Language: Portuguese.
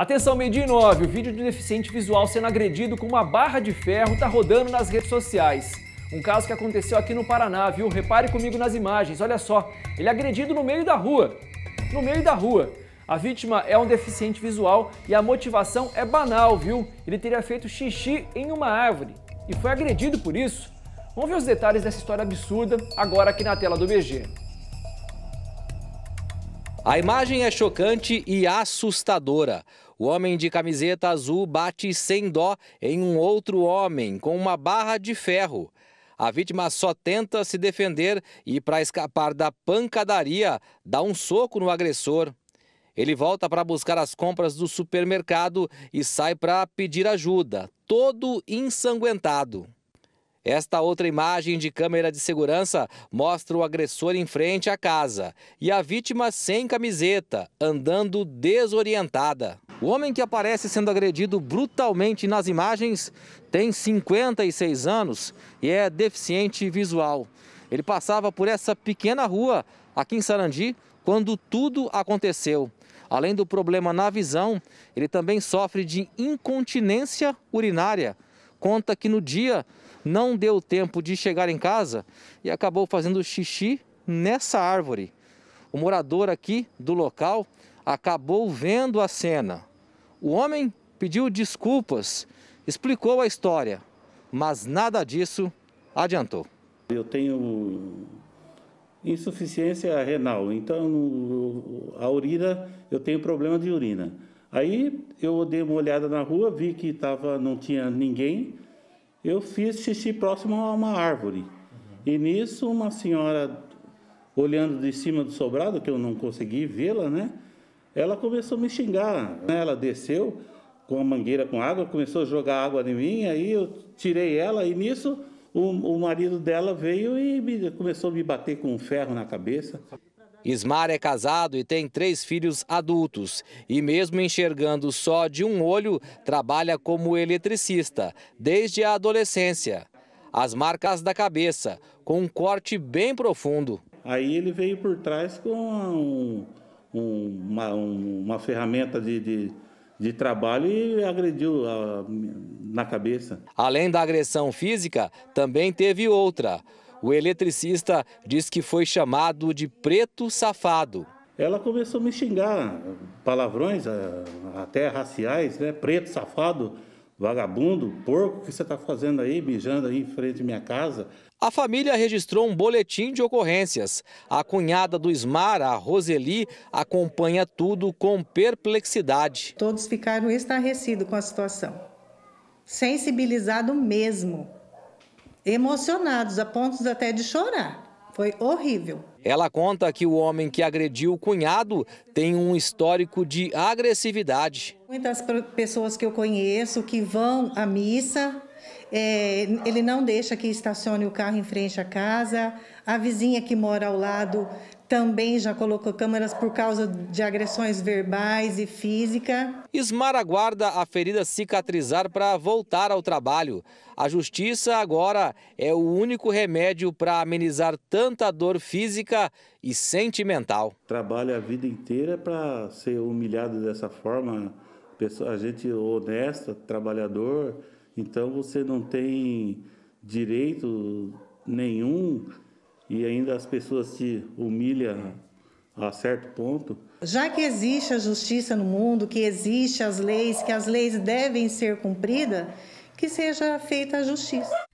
Atenção, meio dia e nove, o vídeo de um deficiente visual sendo agredido com uma barra de ferro está rodando nas redes sociais. Um caso que aconteceu aqui no Paraná, viu? Repare comigo nas imagens, olha só. Ele é agredido no meio da rua. No meio da rua. A vítima é um deficiente visual e a motivação é banal, viu? Ele teria feito xixi em uma árvore e foi agredido por isso. Vamos ver os detalhes dessa história absurda agora aqui na tela do BG. A imagem é chocante e assustadora. O homem de camiseta azul bate sem dó em um outro homem com uma barra de ferro. A vítima só tenta se defender e, para escapar da pancadaria, dá um soco no agressor. Ele volta para buscar as compras do supermercado e sai para pedir ajuda, todo ensanguentado. Esta outra imagem de câmera de segurança mostra o agressor em frente à casa e a vítima sem camiseta, andando desorientada. O homem que aparece sendo agredido brutalmente nas imagens tem 56 anos e é deficiente visual. Ele passava por essa pequena rua aqui em Sarandi quando tudo aconteceu. Além do problema na visão, ele também sofre de incontinência urinária. Conta que no dia não deu tempo de chegar em casa e acabou fazendo xixi nessa árvore. O morador aqui do local acabou vendo a cena. O homem pediu desculpas, explicou a história, mas nada disso adiantou. Eu tenho insuficiência renal, então a urina, eu tenho problema de urina. Aí eu dei uma olhada na rua, vi que tava, não tinha ninguém, eu fiz xixi próximo a uma árvore. Uhum. E nisso, uma senhora, olhando de cima do sobrado, que eu não consegui vê-la, né? Ela começou a me xingar. Né? Ela desceu com a mangueira com água, começou a jogar água em mim, aí eu tirei ela e nisso o, o marido dela veio e me, começou a me bater com um ferro na cabeça. Ismar é casado e tem três filhos adultos e, mesmo enxergando só de um olho, trabalha como eletricista desde a adolescência. As marcas da cabeça, com um corte bem profundo. Aí ele veio por trás com um, uma, um, uma, ferramenta de, de, de trabalho e agrediu a, na cabeça. Além da agressão física, também teve outra o eletricista diz que foi chamado de preto safado. Ela começou a me xingar, palavrões eh, até raciais, né? Preto safado, vagabundo, porco, o que você está fazendo aí, mijando aí em frente à minha casa? A família registrou um boletim de ocorrências. A cunhada do Ismar, a Roseli, acompanha tudo com perplexidade. Todos ficaram estarrecidos com a situação, sensibilizado mesmo emocionados, a pontos até de chorar. Foi horrível. Ela conta que o homem que agrediu o cunhado tem um histórico de agressividade. Muitas pessoas que eu conheço que vão à missa, é, ele não deixa que estacione o carro em frente à casa. A vizinha que mora ao lado também já colocou câmeras por causa de agressões verbais e física. Ismar aguarda a ferida cicatrizar para voltar ao trabalho. A justiça agora é o único remédio para amenizar tanta dor física e sentimental. Trabalha a vida inteira para ser humilhado dessa forma. A gente honesta, trabalhador, então você não tem direito nenhum e ainda as pessoas se humilham a certo ponto. Já que existe a justiça no mundo, que existem as leis, que as leis devem ser cumpridas, que seja feita a justiça.